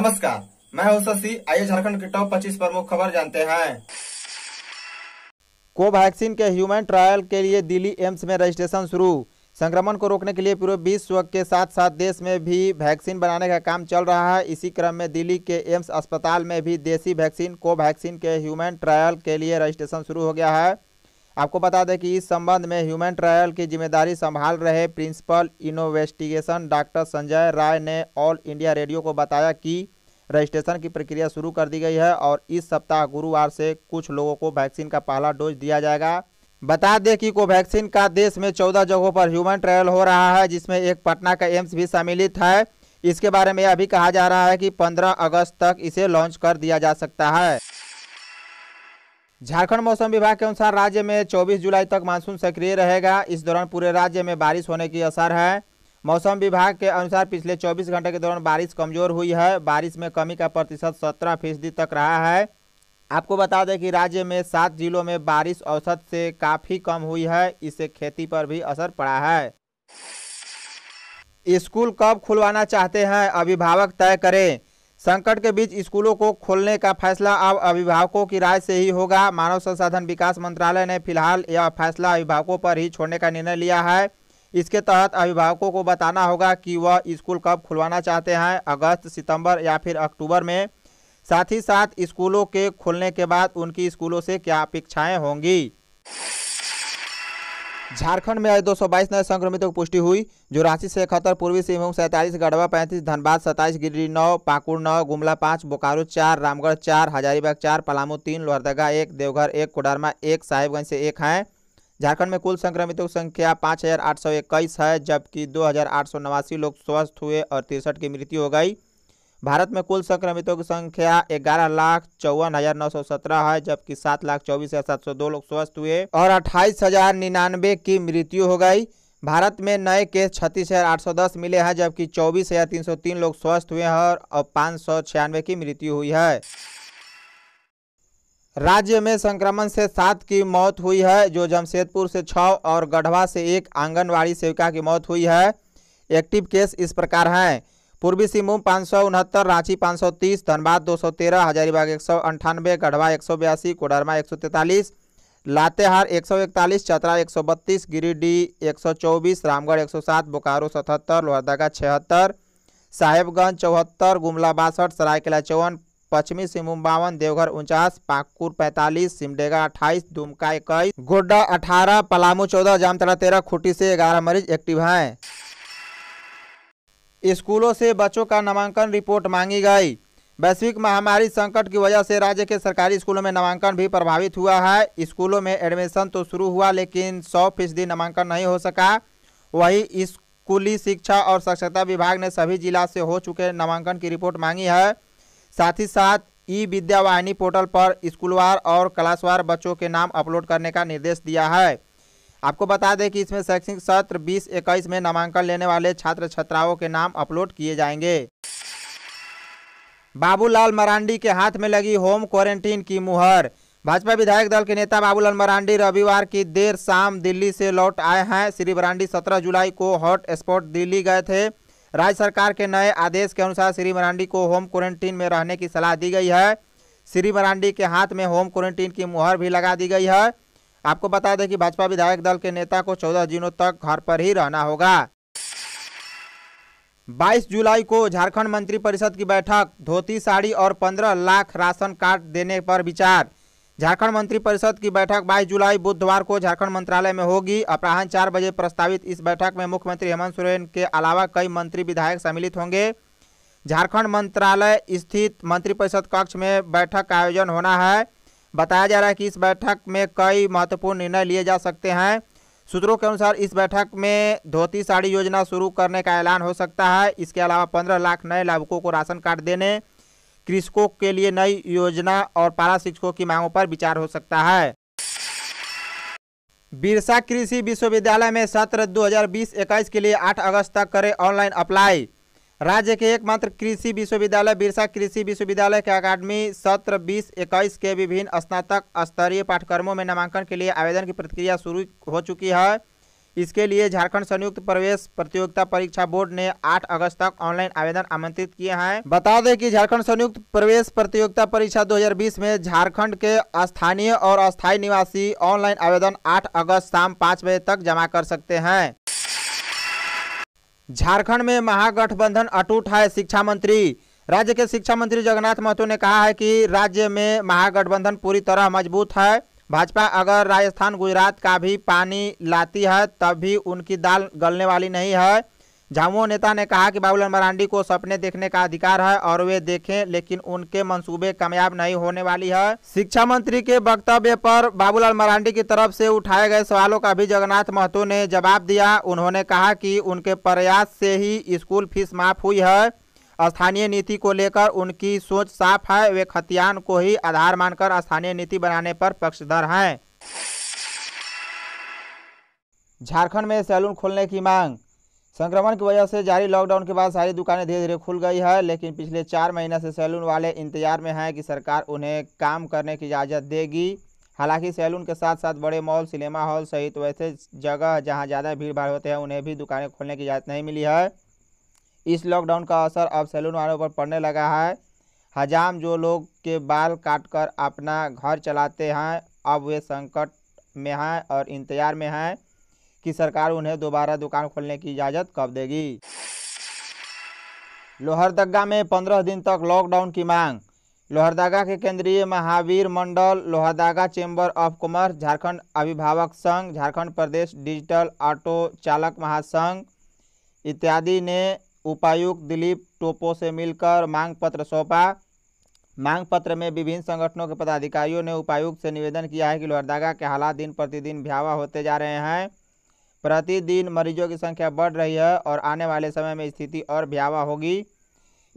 नमस्कार मैं हूं शशि आइए झारखंड के टॉप 25 प्रमुख खबर जानते हैं कोवैक्सीन के ह्यूमन ट्रायल के लिए दिल्ली एम्स में रजिस्ट्रेशन शुरू संक्रमण को रोकने के लिए पूरे विश्व के साथ साथ देश में भी वैक्सीन बनाने का काम चल रहा है इसी क्रम में दिल्ली के एम्स अस्पताल में भी देसी वैक्सीन कोवैक्सीन के ह्यूमन ट्रायल के लिए रजिस्ट्रेशन शुरू हो गया है आपको बता दें कि इस संबंध में ह्यूमन ट्रायल की जिम्मेदारी संभाल रहे principal investigation doctor Sanjay Rai ने ऑल इंडिया रेडियो को बताया कि रजिस्ट्रेशन की प्रक्रिया शुरू कर दी गई है और इस सप्ताह गुरुवार से कुछ लोगों को वैक्सीन का पहला डोज दिया जाएगा बता दें कि कोवैक्सीन का देश में चौदह जगहों पर ह्यूमन ट्रायल हो रहा है जिसमें एक पटना का एम्स भी सम्मिलित है इसके बारे में अभी कहा जा रहा है कि 15 अगस्त तक इसे लॉन्च कर दिया जा सकता है झारखंड मौसम विभाग के अनुसार राज्य में 24 जुलाई तक मानसून सक्रिय रहेगा इस दौरान पूरे राज्य में बारिश होने की असर है मौसम विभाग के अनुसार पिछले 24 घंटे के दौरान बारिश कमजोर हुई है बारिश में कमी का प्रतिशत सत्रह फीसदी तक रहा है आपको बता दें कि राज्य में सात जिलों में बारिश औसत से काफ़ी कम हुई है इससे खेती पर भी असर पड़ा है स्कूल कब खुलवाना चाहते हैं अभिभावक तय करें संकट के बीच स्कूलों को खोलने का फैसला अब अभिभावकों की राय से ही होगा मानव संसाधन विकास मंत्रालय ने फिलहाल यह फैसला अभिभावकों पर ही छोड़ने का निर्णय लिया है इसके तहत अभिभावकों को बताना होगा कि वह स्कूल कब खुलवाना चाहते हैं अगस्त सितंबर या फिर अक्टूबर में साथ ही साथ स्कूलों के खुलने के बाद उनकी स्कूलों से क्या अपेक्षाएं होंगी झारखंड में आज 222 नए संक्रमितों की पुष्टि हुई जो रांची से इकहत्तर पूर्वी सिंहभूम सैंतालीस गढ़वा पैंतीस धनबाद सत्ताईस गिरिडीह नौ पाकुड़ नौ गुमला पाँच बोकारो चार रामगढ़ चार हजारीबाग चार पलामू तीन लोहरदगा एक देवघर एक कोडरमा एक साहिबगंज से एक हैं झारखंड में कुल संक्रमितों की संख्या पाँच हज़ार आठ सौ इक्कीस है जबकि दो हज़ार आठ सौ नवासी लोग स्वस्थ हुए और तिरसठ की मृत्यु हो गई भारत में कुल संक्रमितों की संख्या ग्यारह लाख चौवन हजार नौ सौ सत्रह है जबकि सात लाख चौबीस हजार सात सौ दो लोग स्वस्थ हुए और अट्ठाईस हजार निन्यानवे की मृत्यु हो गई भारत में नए केस छत्तीस हजार आठ सौ दस मिले हैं जबकि चौबीस हजार तीन सौ तीन लोग स्वस्थ हुए हैं और पाँच सौ छियानवे की मृत्यु हुई है राज्य में संक्रमण से सात की मौत हुई है जो जमशेदपुर से छः और गढ़वा से एक आंगनवाड़ी सेविका की मौत हुई है एक्टिव केस इस प्रकार हैं पूर्वी सिंहभूम पाँच सौ उनहत्तर रांची पाँच सौ तीस धनबाद दो सौ तेरह हजारीबाग एक सौ अंठानवे गढ़वा एक सौ बयासी कोडरमा एक सौ तैंतालीस लातेहार एक सौ इकतालीस चतरा एक सौ बत्तीस गिरिडीह एक सौ चौबीस रामगढ़ एक सौ सात बोकारो सतहत्तर लोहरदगा छिहत्तर साहेबगंज चौहत्तर गुमला बासठ सरायकेला चौवन पश्चिमी सिंहभूम बावन देवघर उनचास पाकुर पैतालीस सिमडेगा अट्ठाईस दुमका इक्कीस गोड्डा अठारह पलामू चौदह जामतला तेरह खुटी से ग्यारह मरीज एक्टिव हैं स्कूलों से बच्चों का नामांकन रिपोर्ट मांगी गई वैश्विक महामारी संकट की वजह से राज्य के सरकारी स्कूलों में नामांकन भी प्रभावित हुआ है स्कूलों में एडमिशन तो शुरू हुआ लेकिन सौ फीसदी नामांकन नहीं हो सका वही स्कूली शिक्षा और स्वच्छता विभाग ने सभी जिला से हो चुके नामांकन की रिपोर्ट मांगी है साथ ही साथ ई विद्यावाहिनी पोर्टल पर स्कूलवार और क्लासवार बच्चों के नाम अपलोड करने का निर्देश दिया है आपको बता दें कि इसमें शैक्षणिक सत्र बीस इक्कीस में नामांकन लेने वाले छात्र छात्राओं के नाम अपलोड किए जाएंगे बाबूलाल मरांडी के हाथ में लगी होम क्वारंटीन की मुहर भाजपा विधायक दल के नेता बाबूलाल मरांडी रविवार की देर शाम दिल्ली से लौट आए हैं श्री मरांडी 17 जुलाई को हॉट स्पॉट दिल्ली गए थे राज्य सरकार के नए आदेश के अनुसार श्री मरांडी को होम क्वारंटीन में रहने की सलाह दी गई है श्री मरांडी के हाथ में होम क्वारंटीन की मुहर भी लगा दी गई है आपको बता दें कि भाजपा विधायक दल के नेता को चौदह दिनों तक घर पर ही रहना होगा 22 जुलाई को झारखंड मंत्रिपरिषद की बैठक धोती साड़ी और 15 लाख राशन कार्ड देने पर विचार झारखंड मंत्री परिषद की बैठक 22 जुलाई बुधवार को झारखंड मंत्रालय में होगी अपराहन चार बजे प्रस्तावित इस बैठक में मुख्यमंत्री हेमंत सोरेन के अलावा कई मंत्री विधायक सम्मिलित होंगे झारखंड मंत्रालय स्थित मंत्रिपरिषद कक्ष में बैठक का आयोजन होना है बताया जा रहा है कि इस बैठक में कई महत्वपूर्ण निर्णय लिए जा सकते हैं सूत्रों के अनुसार इस बैठक में धोती साड़ी योजना शुरू करने का ऐलान हो सकता है इसके अलावा पंद्रह लाख नए लाभुकों को राशन कार्ड देने कृषकों के लिए नई योजना और पारा शिक्षकों की मांगों पर विचार हो सकता है बिरसा कृषि विश्वविद्यालय में सत्र 2020-21 के लिए 8 अगस्त तक करें ऑनलाइन अप्लाई राज्य के एकमात्र कृषि विश्वविद्यालय बिरसा कृषि विश्वविद्यालय के अकादमी सत्र 2021 के विभिन्न स्नातक स्तरीय पाठ्यक्रमों में नामांकन के लिए आवेदन की प्रक्रिया शुरू हो चुकी है इसके लिए झारखंड संयुक्त प्रवेश प्रतियोगिता परीक्षा बोर्ड ने 8 अगस्त तक ऑनलाइन आवेदन आमंत्रित किए हैं बता दें कि झारखंड संयुक्त प्रवेश प्रतियोगिता परीक्षा 2020 में झारखंड के स्थानीय और अस्थायी निवासी ऑनलाइन आवेदन 8 अगस्त शाम पाँच बजे तक जमा कर सकते हैं झारखंड में महागठबंधन अटूट है शिक्षा मंत्री राज्य के शिक्षा मंत्री जगन्नाथ महतो ने कहा है की राज्य में महागठबंधन पूरी तरह मजबूत है भाजपा अगर राजस्थान गुजरात का भी पानी लाती है तब भी उनकी दाल गलने वाली नहीं है झामुओ नेता ने कहा कि बाबूलाल मरांडी को सपने देखने का अधिकार है और वे देखें लेकिन उनके मंसूबे कामयाब नहीं होने वाली है शिक्षा मंत्री के वक्तव्य पर बाबूलाल मरांडी की तरफ से उठाए गए सवालों का भी जगन्नाथ महतो ने जवाब दिया उन्होंने कहा कि उनके प्रयास से ही स्कूल फीस माफ हुई है स्थानीय नीति को लेकर उनकी सोच साफ है वे खतियान को ही आधार मानकर स्थानीय नीति बनाने पर पक्षधर हैं झारखंड में सैलून खोलने की मांग संक्रमण की वजह से जारी लॉकडाउन के बाद सारी दुकानें धीरे धीरे खुल गई है लेकिन पिछले चार महीने से सैलून वाले इंतजार में हैं कि सरकार उन्हें काम करने की इजाज़त देगी हालांकि सैलून के साथ साथ बड़े मॉल सिनेमा हॉल सहित वैसे जगह जहां ज़्यादा भीड़ भाड़ होते हैं उन्हें भी दुकानें खोलने की इजाज़त नहीं मिली है इस लॉकडाउन का असर अब सैलून वालों पर पड़ने लगा है हजाम जो लोग के बाल काटकर अपना घर चलाते हैं अब वे संकट में हैं और इंतजार में हैं कि सरकार उन्हें दोबारा दुकान खोलने की इजाज़त कब देगी लोहरदगा में पंद्रह दिन तक लॉकडाउन की मांग लोहरदगा के Kendriya Mahavir Mandal Lohardaga chamber of commerce Jharkhand अभिभावक संघ झारखंड प्रदेश डिजिटल ऑटो चालक महासंघ इत्यादि ने उपायुक्त दिलीप टोपो से मिलकर मांग पत्र सौंपा मांग पत्र में विभिन्न संगठनों के पदाधिकारियों ने उपायुक्त से निवेदन किया है कि लोहरदागा के हालात दिन प्रतिदिन भयावह होते जा रहे हैं प्रतिदिन मरीजों की संख्या बढ़ रही है और आने वाले समय में स्थिति और भयावह होगी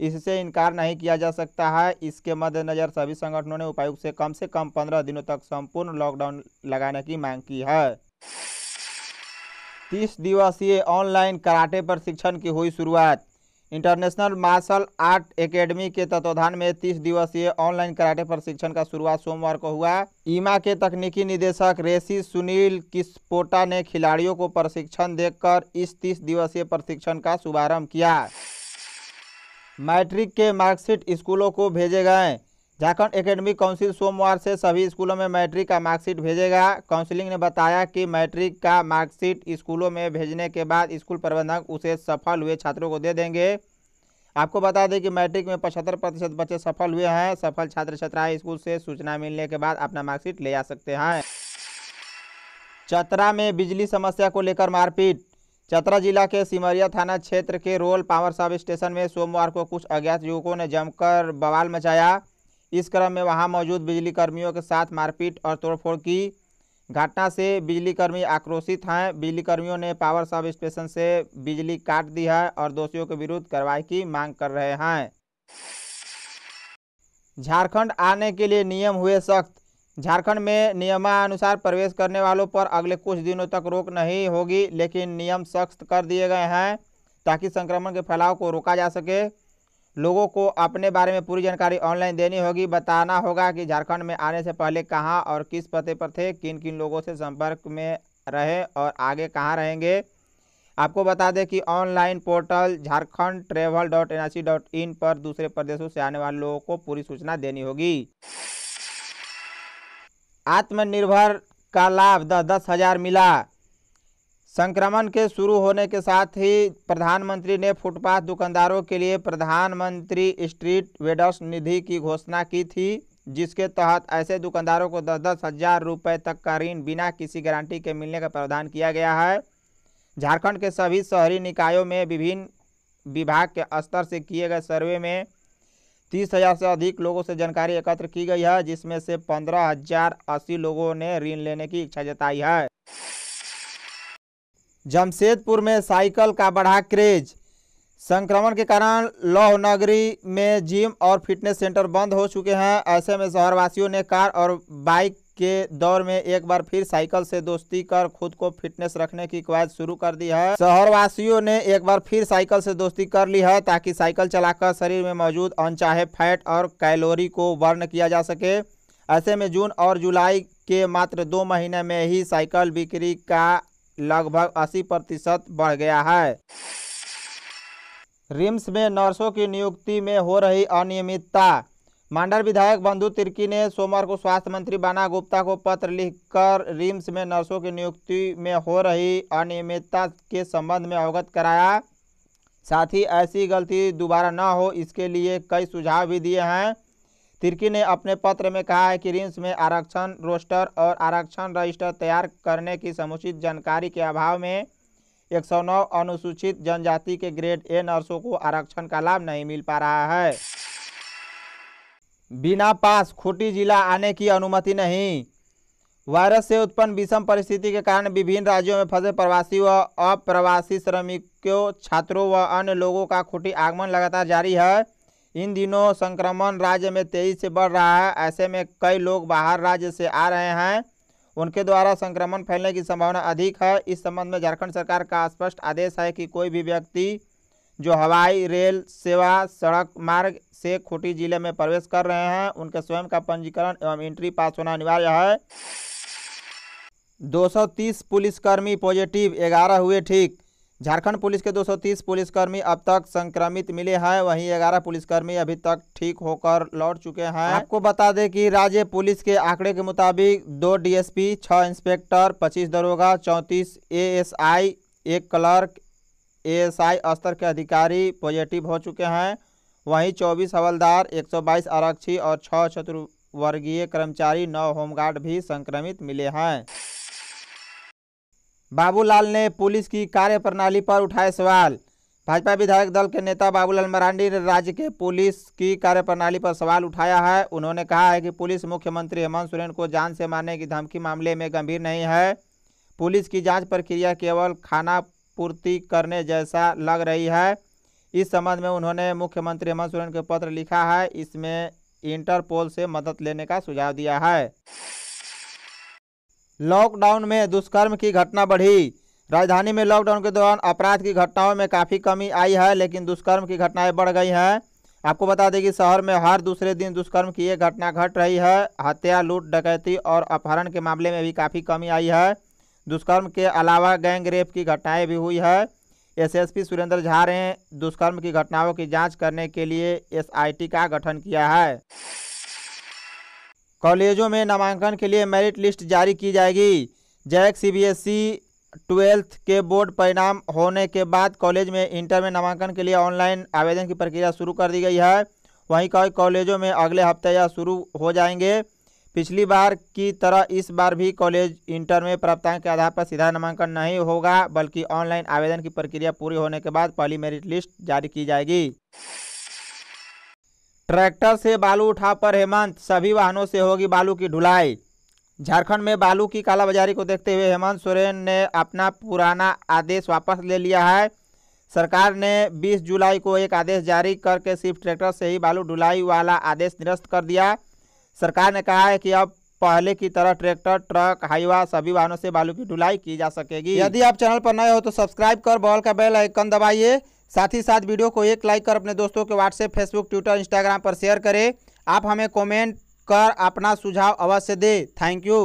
इससे इनकार नहीं किया जा सकता है इसके मद्देनज़र सभी संगठनों ने उपायुक्त से कम से कम पंद्रह दिनों तक संपूर्ण लॉकडाउन लगाने की मांग की है तीस दिवसीय ऑनलाइन कराटे प्रशिक्षण की हुई शुरुआत इंटरनेशनल मार्शल आर्ट एकेडमी के तत्वाधान में तीस दिवसीय ऑनलाइन कराटे प्रशिक्षण का शुरुआत सोमवार को हुआ ईमा के तकनीकी निदेशक रेसी सुनील किस्पोटा ने खिलाड़ियों को प्रशिक्षण देकर इस तीस दिवसीय प्रशिक्षण का शुभारंभ किया मैट्रिक के मार्कशीट स्कूलों को भेजे गए झारखंड एकेडमिक काउंसिल सोमवार से सभी स्कूलों में मैट्रिक का मार्कशीट भेजेगा काउंसिलिंग ने बताया कि मैट्रिक का मार्कशीट स्कूलों में भेजने के बाद स्कूल प्रबंधक उसे सफल हुए छात्रों को दे देंगे आपको बता दें कि मैट्रिक में पचहत्तर प्रतिशत बच्चे सफल हुए हैं सफल छात्र छात्राएं स्कूल से सूचना मिलने के बाद अपना मार्कशीट ले जा सकते हैं चतरा में बिजली समस्या को लेकर मारपीट चतरा जिला के सिमरिया थाना क्षेत्र के रोल पावर सब स्टेशन में सोमवार को कुछ अज्ञात युवकों ने जमकर बवाल मचाया इस क्रम में वहां मौजूद बिजली कर्मियों के साथ मारपीट और तोड़फोड़ की घटना से बिजली कर्मी आक्रोशित हैं बिजली कर्मियों ने पावर सब स्टेशन से बिजली काट दी है और दोषियों के विरुद्ध कार्रवाई की मांग कर रहे हैं झारखंड आने के लिए नियम हुए सख्त झारखंड में नियमानुसार प्रवेश करने वालों पर अगले कुछ दिनों तक रोक नहीं होगी लेकिन नियम सख्त कर दिए गए हैं ताकि संक्रमण के फैलाव को रोका जा सके लोगों को अपने बारे में पूरी जानकारी ऑनलाइन देनी होगी बताना होगा कि झारखंड में आने से पहले कहाँ और किस पते पर थे किन किन लोगों से संपर्क में रहे और आगे कहाँ रहेंगे आपको बता दें कि online portal Jharkhand travel dot N I C dot in पर दूसरे प्रदेशों से आने वाले लोगों को पूरी सूचना देनी होगी आत्मनिर्भर का लाभ दस दस हजार मिला संक्रमण के शुरू होने के साथ ही प्रधानमंत्री ने फुटपाथ दुकानदारों के लिए प्रधानमंत्री स्ट्रीट वेडर्स निधि की घोषणा की थी जिसके तहत ऐसे दुकानदारों को दस दस हज़ार रुपये तक का ऋण बिना किसी गारंटी के मिलने का प्रावधान किया गया है झारखंड के सभी शहरी निकायों में विभिन्न विभाग के स्तर से किए गए सर्वे में तीस हज़ार से अधिक लोगों से जानकारी एकत्र की गई है जिसमें से पंद्रह हज़ार अस्सी लोगों ने ऋण लेने की इच्छा जताई है जमशेदपुर में साइकिल का बढ़ा क्रेज संक्रमण के कारण लौह नगरी में जिम और फिटनेस सेंटर बंद हो चुके हैं ऐसे में शहरवासियों ने कार और बाइक के दौर में एक बार फिर साइकिल से दोस्ती कर खुद को फिटनेस रखने की कवायद शुरू कर दी है शहरवासियों ने एक बार फिर साइकिल से दोस्ती कर ली है ताकि साइकिल चलाकर शरीर में मौजूद अनचाहे फैट और कैलोरी को बर्न किया जा सके ऐसे में जून और जुलाई के मात्र दो महीने में ही साइकिल बिक्री का लगभग 80 प्रतिशत बढ़ गया है रिम्स में नर्सों की नियुक्ति में हो रही अनियमितता मांडर विधायक बंधु तिर्की ने सोमवार को स्वास्थ्य मंत्री बाना गुप्ता को पत्र लिखकर रिम्स में नर्सों की नियुक्ति में हो रही अनियमितता के संबंध में अवगत कराया साथ ही ऐसी गलती दोबारा न हो इसके लिए कई सुझाव भी दिए हैं तिर्की ने अपने पत्र में कहा है कि रिम्स में आरक्षण रोस्टर और आरक्षण रजिस्टर तैयार करने की समुचित जानकारी के अभाव में 109 अनुसूचित जनजाति के ग्रेड ए नर्सों को आरक्षण का लाभ नहीं मिल पा रहा है बिना पास खूटी जिला आने की अनुमति नहीं वायरस से उत्पन्न विषम परिस्थिति के कारण विभिन्न राज्यों में फंसे प्रवासी व अप्रवासी श्रमिकों छात्रों व अन्य लोगों का खुटी आगमन लगातार जारी है इन दिनों संक्रमण राज्य में तेजी से बढ़ रहा है ऐसे में कई लोग बाहर राज्य से आ रहे हैं उनके द्वारा संक्रमण फैलने की संभावना अधिक है इस संबंध में झारखंड सरकार का स्पष्ट आदेश है कि कोई भी व्यक्ति जो हवाई रेल सेवा सड़क मार्ग से खूटी जिले में प्रवेश कर रहे हैं उनके स्वयं का पंजीकरण एवं एंट्री पास होना अनिवार्य है 230 पुलिसकर्मी पॉजिटिव 11 हुए ठीक झारखंड पुलिस के 230 पुलिसकर्मी अब तक संक्रमित मिले हैं वहीं 11 पुलिसकर्मी अभी तक ठीक होकर लौट चुके हैं आपको बता दें कि राज्य पुलिस के आंकड़े के मुताबिक दो डीएसपी, छः इंस्पेक्टर 25 दरोगा 34 एएसआई, एक क्लर्क एएसआई स्तर के अधिकारी पॉजिटिव हो चुके हैं वहीं 24 हवलदार 122 आरक्षी और छः चतुर्वर्गीय कर्मचारी नौ होमगार्ड भी संक्रमित मिले हैं बाबूलाल ने पुलिस की कार्यप्रणाली पर उठाए सवाल भाजपा विधायक दल के नेता बाबूलाल मरांडी ने राज्य के पुलिस की कार्यप्रणाली पर सवाल उठाया है उन्होंने कहा है कि पुलिस मुख्यमंत्री हेमंत सोरेन को जान से मारने की धमकी मामले में गंभीर नहीं है पुलिस की जांच प्रक्रिया केवल खाना पूर्ति करने जैसा लग रही है इस संबंध में उन्होंने मुख्यमंत्री हेमंत सोरेन को पत्र लिखा है इसमें इंटरपोल से मदद लेने का सुझाव दिया है लॉकडाउन में दुष्कर्म की घटना बढ़ी राजधानी में लॉकडाउन के दौरान अपराध की घटनाओं में काफ़ी कमी आई है लेकिन दुष्कर्म की घटनाएं बढ़ गई हैं आपको बता दें कि शहर में हर दूसरे दिन दुष्कर्म की एक घटना घट रही है हत्या लूट डकैती और अपहरण के मामले में भी काफ़ी कमी आई है दुष्कर्म के अलावा गैंग रेप की घटनाएं भी हुई है एसएसपी सुरेंद्र झा ने दुष्कर्म की घटनाओं की जांच करने के लिए एसआईटी का गठन किया है कॉलेजों में नामांकन के लिए मेरिट लिस्ट जारी की जाएगी JAC C B S E twelfth के बोर्ड परिणाम होने के बाद कॉलेज में इंटर में नामांकन के लिए ऑनलाइन आवेदन की प्रक्रिया शुरू कर दी गई है वहीं कई कॉलेजों में अगले हफ्ते यह शुरू हो जाएंगे पिछली बार की तरह इस बार भी कॉलेज इंटर में प्राप्तांक के आधार पर सीधा नामांकन नहीं होगा बल्कि ऑनलाइन आवेदन की प्रक्रिया पूरी होने के बाद पहली मेरिट लिस्ट जारी की जाएगी ट्रैक्टर से बालू उठा पर हेमंत सभी वाहनों से होगी बालू की ढुलाई झारखंड में बालू की कालाबाजारी को देखते हुए हेमंत सोरेन ने अपना पुराना आदेश वापस ले लिया है सरकार ने 20 जुलाई को एक आदेश जारी करके सिर्फ ट्रैक्टर से ही बालू ढुलाई वाला आदेश निरस्त कर दिया सरकार ने कहा है कि अब पहले की तरह ट्रैक्टर ट्रक हाईवा सभी वाहनों से बालू की ढुलाई की जा सकेगी यदि आप चैनल पर नए हो तो सब्सक्राइब कर बॉल का बेल आइकन दबाइए साथ ही साथ वीडियो को एक लाइक कर अपने दोस्तों के व्हाट्सएप फेसबुक ट्विटर इंस्टाग्राम पर शेयर करें आप हमें कॉमेंट कर अपना सुझाव अवश्य दें थैंक यू